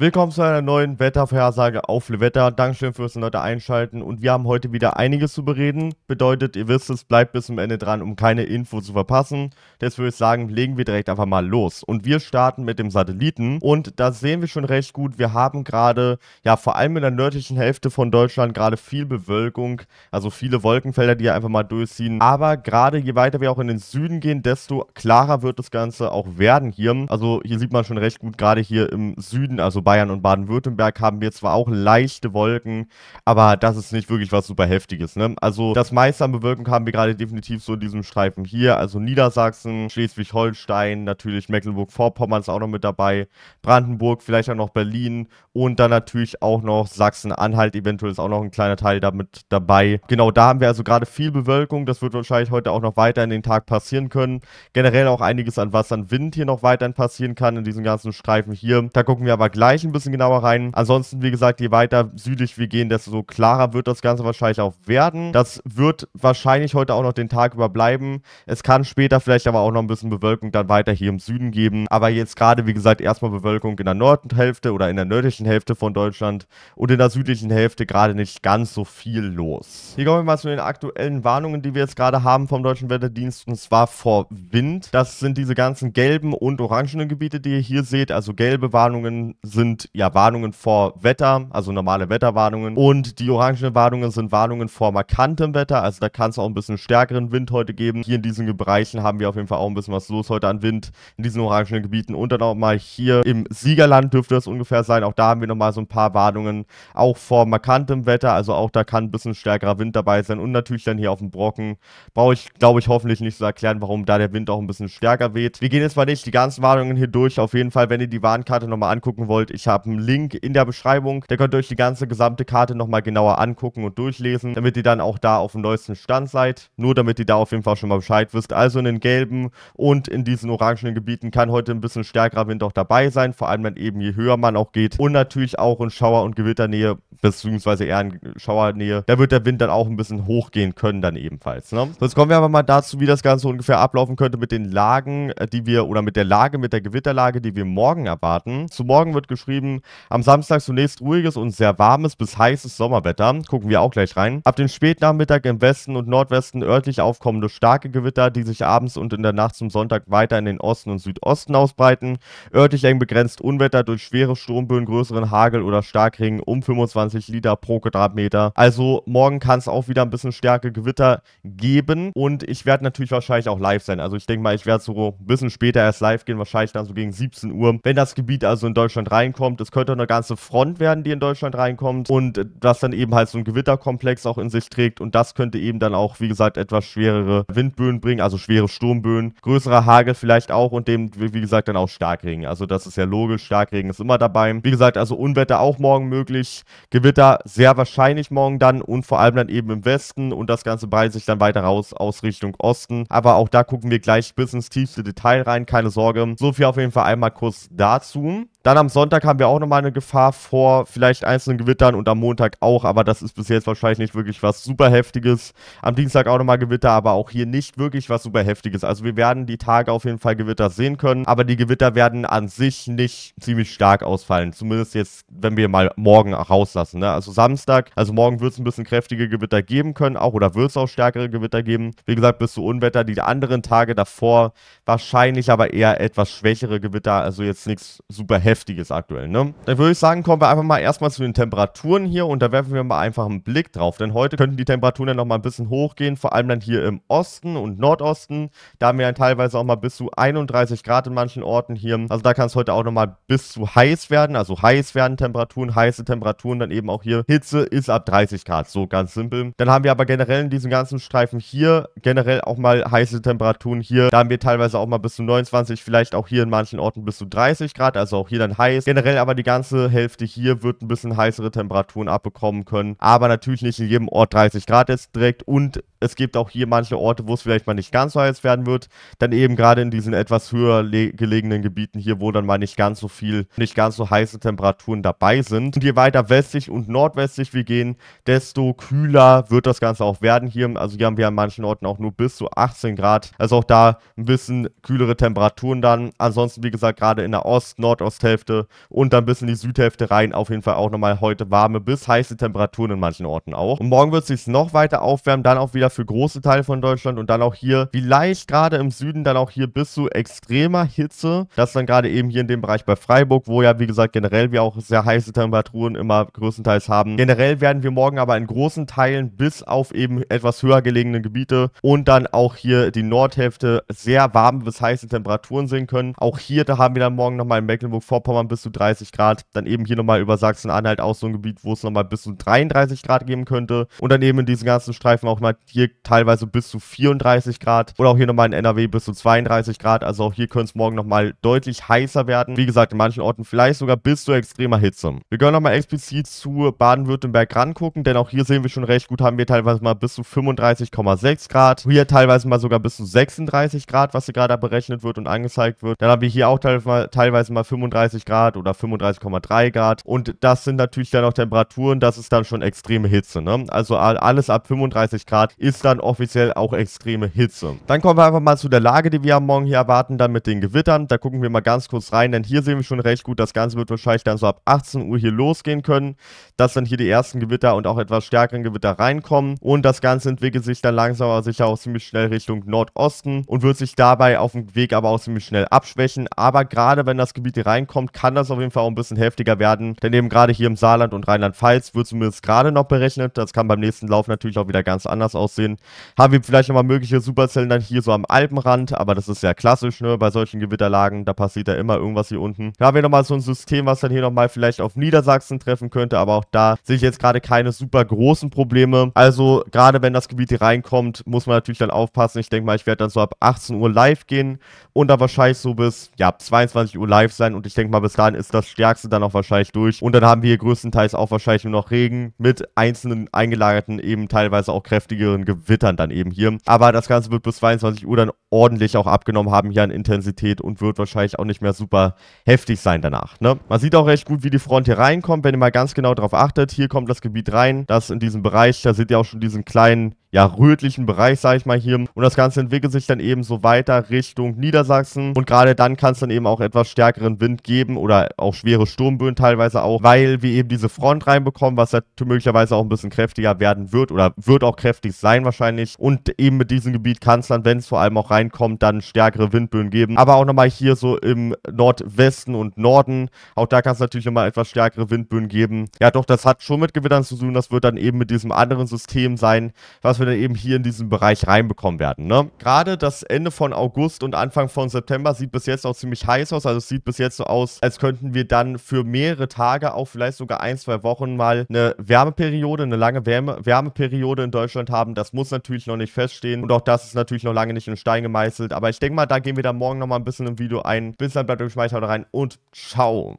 Willkommen zu einer neuen Wettervorhersage auf Lewetter. Dankeschön fürs Leute einschalten und wir haben heute wieder einiges zu bereden. Bedeutet, ihr wisst es, bleibt bis zum Ende dran, um keine Info zu verpassen. Deswegen würde ich sagen, legen wir direkt einfach mal los. Und wir starten mit dem Satelliten und da sehen wir schon recht gut, wir haben gerade, ja vor allem in der nördlichen Hälfte von Deutschland gerade viel Bewölkung, also viele Wolkenfelder, die einfach mal durchziehen. Aber gerade je weiter wir auch in den Süden gehen, desto klarer wird das Ganze auch werden hier. Also hier sieht man schon recht gut, gerade hier im Süden, also Bayern und Baden-Württemberg haben wir zwar auch leichte Wolken, aber das ist nicht wirklich was super heftiges. Ne? Also das meiste an Bewölkung haben wir gerade definitiv so in diesem Streifen hier. Also Niedersachsen, Schleswig-Holstein, natürlich Mecklenburg-Vorpommern ist auch noch mit dabei, Brandenburg, vielleicht auch noch Berlin und dann natürlich auch noch Sachsen-Anhalt. Eventuell ist auch noch ein kleiner Teil damit dabei. Genau, da haben wir also gerade viel Bewölkung. Das wird wahrscheinlich heute auch noch weiter in den Tag passieren können. Generell auch einiges an Wasser und Wind hier noch weiterhin passieren kann in diesem ganzen Streifen hier. Da gucken wir aber gleich Bereich ein bisschen genauer rein. Ansonsten, wie gesagt, je weiter südlich wir gehen, desto klarer wird das Ganze wahrscheinlich auch werden. Das wird wahrscheinlich heute auch noch den Tag über bleiben. Es kann später vielleicht aber auch noch ein bisschen Bewölkung dann weiter hier im Süden geben. Aber jetzt gerade, wie gesagt, erstmal Bewölkung in der Nordhälfte oder in der nördlichen Hälfte von Deutschland und in der südlichen Hälfte gerade nicht ganz so viel los. Hier kommen wir mal zu den aktuellen Warnungen, die wir jetzt gerade haben vom Deutschen Wetterdienst und zwar vor Wind. Das sind diese ganzen gelben und orangenen Gebiete, die ihr hier seht. Also gelbe Warnungen sind sind ja Warnungen vor Wetter, also normale Wetterwarnungen. Und die orangenen Warnungen sind Warnungen vor markantem Wetter. Also da kann es auch ein bisschen stärkeren Wind heute geben. Hier in diesen Bereichen haben wir auf jeden Fall auch ein bisschen was los heute an Wind in diesen orangenen Gebieten. Und dann auch mal hier im Siegerland dürfte das ungefähr sein. Auch da haben wir nochmal so ein paar Warnungen, auch vor markantem Wetter. Also auch da kann ein bisschen stärkerer Wind dabei sein. Und natürlich dann hier auf dem Brocken brauche ich, glaube ich, hoffentlich nicht zu so erklären, warum da der Wind auch ein bisschen stärker weht. Wir gehen jetzt mal nicht die ganzen Warnungen hier durch. Auf jeden Fall, wenn ihr die Warnkarte nochmal angucken wollt, ich habe einen Link in der Beschreibung. Da könnt ihr euch die ganze gesamte Karte nochmal genauer angucken und durchlesen, damit ihr dann auch da auf dem neuesten Stand seid. Nur damit ihr da auf jeden Fall schon mal Bescheid wisst. Also in den gelben und in diesen orangenen Gebieten kann heute ein bisschen stärkerer Wind auch dabei sein. Vor allem dann eben je höher man auch geht. Und natürlich auch in Schauer- und Gewitternähe, beziehungsweise eher in Schauernähe. Da wird der Wind dann auch ein bisschen hochgehen können dann ebenfalls. Ne? Jetzt kommen wir aber mal dazu, wie das Ganze ungefähr ablaufen könnte mit den Lagen, äh, die wir, oder mit der Lage, mit der Gewitterlage, die wir morgen erwarten. Zu morgen wird geschrieben, geschrieben, am Samstag zunächst ruhiges und sehr warmes bis heißes Sommerwetter, gucken wir auch gleich rein. Ab dem Spätnachmittag im Westen und Nordwesten örtlich aufkommende starke Gewitter, die sich abends und in der Nacht zum Sonntag weiter in den Osten und Südosten ausbreiten. Örtlich eng begrenzt Unwetter durch schwere Sturmböen, größeren Hagel oder Starkregen um 25 Liter pro Quadratmeter. Also morgen kann es auch wieder ein bisschen stärke Gewitter geben und ich werde natürlich wahrscheinlich auch live sein. Also ich denke mal, ich werde so ein bisschen später erst live gehen, wahrscheinlich dann so gegen 17 Uhr, wenn das Gebiet also in Deutschland rein reinkommt. Es könnte eine ganze Front werden, die in Deutschland reinkommt und das dann eben halt so ein Gewitterkomplex auch in sich trägt und das könnte eben dann auch, wie gesagt, etwas schwerere Windböen bringen, also schwere Sturmböen, größerer Hagel vielleicht auch und dem, wie gesagt, dann auch Starkregen. Also das ist ja logisch, Starkregen ist immer dabei. Wie gesagt, also Unwetter auch morgen möglich, Gewitter sehr wahrscheinlich morgen dann und vor allem dann eben im Westen und das Ganze breitet sich dann weiter raus aus Richtung Osten. Aber auch da gucken wir gleich bis ins tiefste Detail rein, keine Sorge. So viel auf jeden Fall einmal kurz dazu. Dann am Sonntag haben wir auch nochmal eine Gefahr vor vielleicht einzelnen Gewittern und am Montag auch, aber das ist bis jetzt wahrscheinlich nicht wirklich was super heftiges. Am Dienstag auch nochmal Gewitter, aber auch hier nicht wirklich was super heftiges. Also wir werden die Tage auf jeden Fall Gewitter sehen können, aber die Gewitter werden an sich nicht ziemlich stark ausfallen. Zumindest jetzt, wenn wir mal morgen rauslassen. Ne? Also Samstag, also morgen wird es ein bisschen kräftige Gewitter geben können, auch oder wird es auch stärkere Gewitter geben. Wie gesagt, bis zu Unwetter, die anderen Tage davor wahrscheinlich aber eher etwas schwächere Gewitter, also jetzt nichts super heftiges heftiges aktuell. Ne? Dann würde ich sagen, kommen wir einfach mal erstmal zu den Temperaturen hier und da werfen wir mal einfach einen Blick drauf. Denn heute könnten die Temperaturen dann nochmal ein bisschen hochgehen, vor allem dann hier im Osten und Nordosten. Da haben wir dann teilweise auch mal bis zu 31 Grad in manchen Orten hier. Also da kann es heute auch nochmal bis zu heiß werden. Also heiß werden Temperaturen, heiße Temperaturen, dann eben auch hier Hitze ist ab 30 Grad. So ganz simpel. Dann haben wir aber generell in diesem ganzen Streifen hier generell auch mal heiße Temperaturen hier. Da haben wir teilweise auch mal bis zu 29, vielleicht auch hier in manchen Orten bis zu 30 Grad. Also auch hier hier dann heiß. Generell aber die ganze Hälfte hier wird ein bisschen heißere Temperaturen abbekommen können. Aber natürlich nicht in jedem Ort 30 Grad jetzt direkt und es gibt auch hier manche Orte, wo es vielleicht mal nicht ganz so heiß werden wird. Dann eben gerade in diesen etwas höher gelegenen Gebieten hier, wo dann mal nicht ganz so viel, nicht ganz so heiße Temperaturen dabei sind. Und je weiter westlich und nordwestlich wir gehen, desto kühler wird das Ganze auch werden. Hier, also hier haben wir an manchen Orten auch nur bis zu 18 Grad. Also auch da ein bisschen kühlere Temperaturen dann. Ansonsten, wie gesagt, gerade in der Ost-, Nordosthälfte und dann bis in die Südhälfte rein auf jeden Fall auch nochmal heute warme bis heiße Temperaturen in manchen Orten auch. Und morgen wird es sich noch weiter aufwärmen, dann auch wieder wieder für große Teile von Deutschland und dann auch hier, vielleicht gerade im Süden, dann auch hier bis zu extremer Hitze. Das dann gerade eben hier in dem Bereich bei Freiburg, wo ja, wie gesagt, generell wir auch sehr heiße Temperaturen immer größtenteils haben. Generell werden wir morgen aber in großen Teilen bis auf eben etwas höher gelegene Gebiete und dann auch hier die Nordhälfte sehr warm bis heiße Temperaturen sehen können. Auch hier, da haben wir dann morgen nochmal in Mecklenburg-Vorpommern bis zu 30 Grad. Dann eben hier nochmal über Sachsen-Anhalt auch so ein Gebiet, wo es nochmal bis zu 33 Grad geben könnte. Und dann eben in diesen ganzen Streifen auch mal hier hier teilweise bis zu 34 Grad oder auch hier nochmal in NRW bis zu 32 Grad. Also auch hier können es morgen nochmal deutlich heißer werden. Wie gesagt, in manchen Orten vielleicht sogar bis zu extremer Hitze. Wir können nochmal explizit zu Baden-Württemberg rangucken, denn auch hier sehen wir schon recht gut, haben wir teilweise mal bis zu 35,6 Grad. Hier teilweise mal sogar bis zu 36 Grad, was hier gerade berechnet wird und angezeigt wird. Dann haben wir hier auch teilweise mal 35 Grad oder 35,3 Grad. Und das sind natürlich dann auch Temperaturen, das ist dann schon extreme Hitze. Ne? Also alles ab 35 Grad ist ist dann offiziell auch extreme Hitze. Dann kommen wir einfach mal zu der Lage, die wir am Morgen hier erwarten, dann mit den Gewittern. Da gucken wir mal ganz kurz rein, denn hier sehen wir schon recht gut, das Ganze wird wahrscheinlich dann so ab 18 Uhr hier losgehen können, dass dann hier die ersten Gewitter und auch etwas stärkeren Gewitter reinkommen und das Ganze entwickelt sich dann langsam aber sicher auch ziemlich schnell Richtung Nordosten und wird sich dabei auf dem Weg aber auch ziemlich schnell abschwächen, aber gerade wenn das Gebiet hier reinkommt, kann das auf jeden Fall auch ein bisschen heftiger werden, denn eben gerade hier im Saarland und Rheinland-Pfalz wird zumindest gerade noch berechnet, das kann beim nächsten Lauf natürlich auch wieder ganz anders aussehen sehen. Haben wir vielleicht nochmal mögliche Superzellen dann hier so am Alpenrand, aber das ist ja klassisch, ne, bei solchen Gewitterlagen, da passiert ja immer irgendwas hier unten. Da haben wir nochmal so ein System, was dann hier nochmal vielleicht auf Niedersachsen treffen könnte, aber auch da sehe ich jetzt gerade keine super großen Probleme. Also, gerade wenn das Gebiet hier reinkommt, muss man natürlich dann aufpassen. Ich denke mal, ich werde dann so ab 18 Uhr live gehen und dann wahrscheinlich so bis, ja, 22 Uhr live sein und ich denke mal, bis dahin ist das Stärkste dann auch wahrscheinlich durch und dann haben wir hier größtenteils auch wahrscheinlich nur noch Regen mit einzelnen eingelagerten, eben teilweise auch kräftigeren Gewittern dann eben hier. Aber das Ganze wird bis 22 Uhr dann ordentlich auch abgenommen haben hier an Intensität und wird wahrscheinlich auch nicht mehr super heftig sein danach. Ne? Man sieht auch recht gut, wie die Front hier reinkommt, wenn ihr mal ganz genau darauf achtet. Hier kommt das Gebiet rein, das in diesem Bereich, da seht ihr auch schon diesen kleinen ja, rötlichen Bereich, sage ich mal hier. Und das Ganze entwickelt sich dann eben so weiter Richtung Niedersachsen. Und gerade dann kann es dann eben auch etwas stärkeren Wind geben oder auch schwere Sturmböen teilweise auch, weil wir eben diese Front reinbekommen, was möglicherweise auch ein bisschen kräftiger werden wird oder wird auch kräftig sein wahrscheinlich. Und eben mit diesem Gebiet kann es dann, wenn es vor allem auch reinkommt, dann stärkere Windböen geben. Aber auch nochmal hier so im Nordwesten und Norden, auch da kann es natürlich nochmal etwas stärkere Windböen geben. Ja, doch, das hat schon mit Gewittern zu tun. Das wird dann eben mit diesem anderen System sein, was was wir dann eben hier in diesen Bereich reinbekommen werden. Ne? Gerade das Ende von August und Anfang von September sieht bis jetzt auch ziemlich heiß aus. Also es sieht bis jetzt so aus, als könnten wir dann für mehrere Tage, auch vielleicht sogar ein, zwei Wochen mal eine Wärmeperiode, eine lange Wärme, Wärmeperiode in Deutschland haben. Das muss natürlich noch nicht feststehen und auch das ist natürlich noch lange nicht in Stein gemeißelt. Aber ich denke mal, da gehen wir dann morgen nochmal ein bisschen im Video ein. Bis dann, bleibt euch Schmeichel rein und ciao.